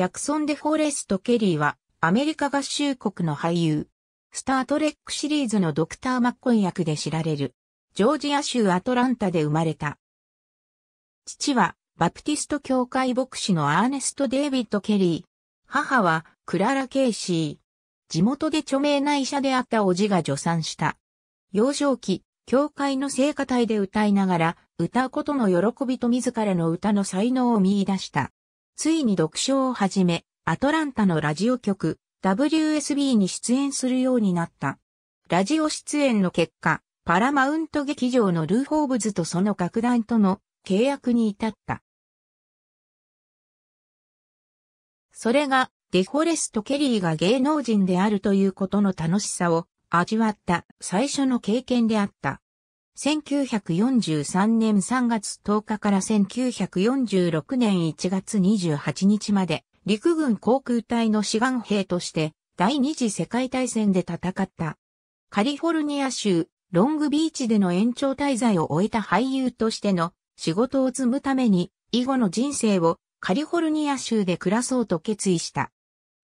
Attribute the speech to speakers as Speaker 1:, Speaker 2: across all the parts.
Speaker 1: ジャクソン・デ・フォレスト・ケリーは、アメリカ合衆国の俳優。スタートレックシリーズのドクター・マッコン役で知られる。ジョージア州アトランタで生まれた。父は、バプティスト教会牧師のアーネスト・デイビッド・ケリー。母は、クララ・ケイシー。地元で著名な医者であった叔父が助産した。幼少期、教会の聖歌隊で歌いながら、歌うことの喜びと自らの歌の才能を見出した。ついに読書を始め、アトランタのラジオ局 WSB に出演するようになった。ラジオ出演の結果、パラマウント劇場のルー・ホーブズとその楽団との契約に至った。それが、デフォレスト・ケリーが芸能人であるということの楽しさを味わった最初の経験であった。1943年3月10日から1946年1月28日まで陸軍航空隊の志願兵として第二次世界大戦で戦った。カリフォルニア州ロングビーチでの延長滞在を終えた俳優としての仕事を積むために以後の人生をカリフォルニア州で暮らそうと決意した。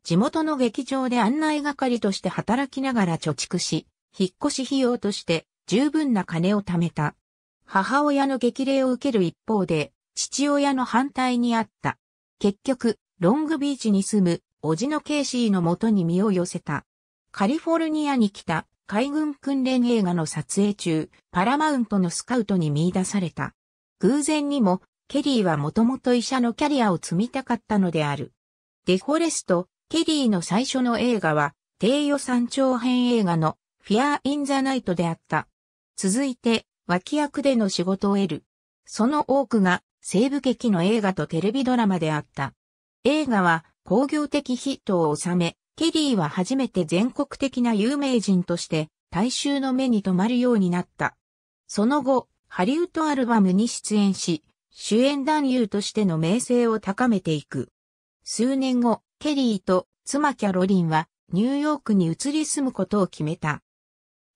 Speaker 1: 地元の劇場で案内係として働きながら貯蓄し、引っ越し費用として十分な金を貯めた。母親の激励を受ける一方で、父親の反対にあった。結局、ロングビーチに住む、叔父のケイシーのもとに身を寄せた。カリフォルニアに来た海軍訓練映画の撮影中、パラマウントのスカウトに見出された。偶然にも、ケリーはもともと医者のキャリアを積みたかったのである。デフォレスト、ケリーの最初の映画は、低予算長編映画のフィアー・イン・ザ・ナイトであった。続いて、脇役での仕事を得る。その多くが西部劇の映画とテレビドラマであった。映画は工業的ヒットを収め、ケリーは初めて全国的な有名人として大衆の目に留まるようになった。その後、ハリウッドアルバムに出演し、主演男優としての名声を高めていく。数年後、ケリーと妻キャロリンはニューヨークに移り住むことを決めた。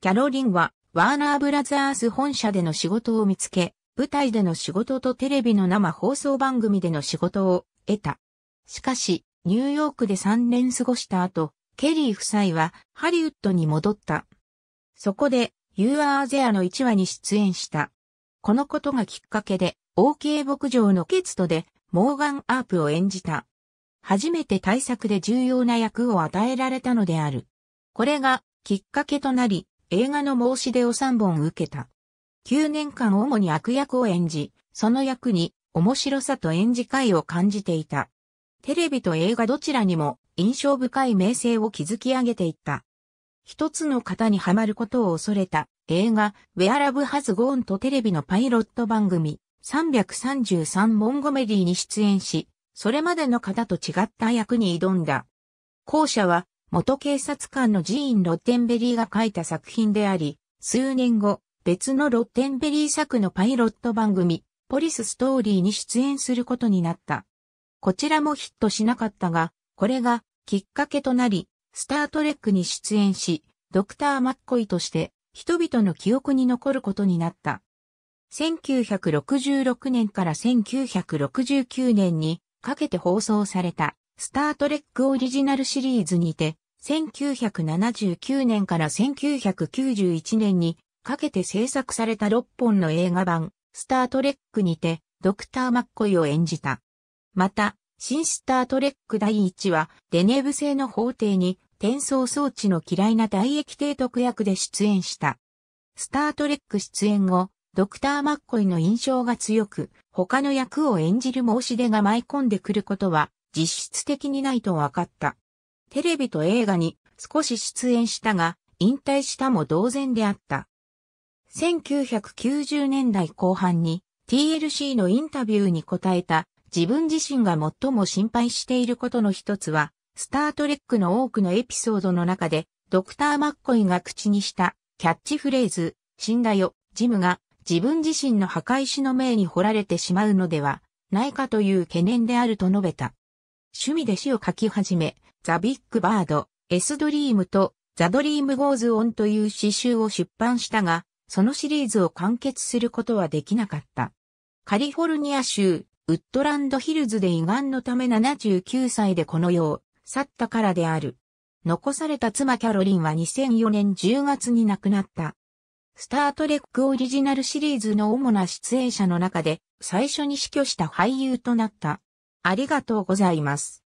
Speaker 1: キャロリンはワーナーブラザース本社での仕事を見つけ、舞台での仕事とテレビの生放送番組での仕事を得た。しかし、ニューヨークで3年過ごした後、ケリー夫妻はハリウッドに戻った。そこで、You Are There の1話に出演した。このことがきっかけで、OK 牧場のケツトで、モーガン・アープを演じた。初めて大作で重要な役を与えられたのである。これがきっかけとなり、映画の申し出を3本受けた。9年間主に悪役を演じ、その役に面白さと演じ会を感じていた。テレビと映画どちらにも印象深い名声を築き上げていった。一つの型にはまることを恐れた映画、ウェアラブハズゴーンとテレビのパイロット番組、333モンゴメリーに出演し、それまでの型と違った役に挑んだ。後者は元警察官のジーン・ロッテンベリーが書いた作品であり、数年後、別のロッテンベリー作のパイロット番組、ポリスストーリーに出演することになった。こちらもヒットしなかったが、これがきっかけとなり、スタートレックに出演し、ドクター・マッコイとして人々の記憶に残ることになった。1966年から1969年にかけて放送されたスタートレックオリジナルシリーズにて1979年から1991年にかけて制作された6本の映画版、スタートレックにて、ドクター・マッコイを演じた。また、新スタートレック第1話、デネーブ製の法廷に、転送装置の嫌いな大液提督役で出演した。スタートレック出演後、ドクター・マッコイの印象が強く、他の役を演じる申し出が舞い込んでくることは、実質的にないと分かった。テレビと映画に少し出演したが、引退したも同然であった。1990年代後半に TLC のインタビューに答えた自分自身が最も心配していることの一つは、スタートレックの多くのエピソードの中で、ドクター・マッコイが口にしたキャッチフレーズ、死んだよ、ジムが自分自身の墓石の命に掘られてしまうのではないかという懸念であると述べた。趣味で詩を書き始め、ザ・ビッグ・バード、エス・ドリームとザ・ドリーム・ゴーズ・オンという詩集を出版したが、そのシリーズを完結することはできなかった。カリフォルニア州、ウッドランドヒルズで胃がんのため79歳でこの世を去ったからである。残された妻キャロリンは2004年10月に亡くなった。スタートレックオリジナルシリーズの主な出演者の中で最初に死去した俳優となった。ありがとうございます。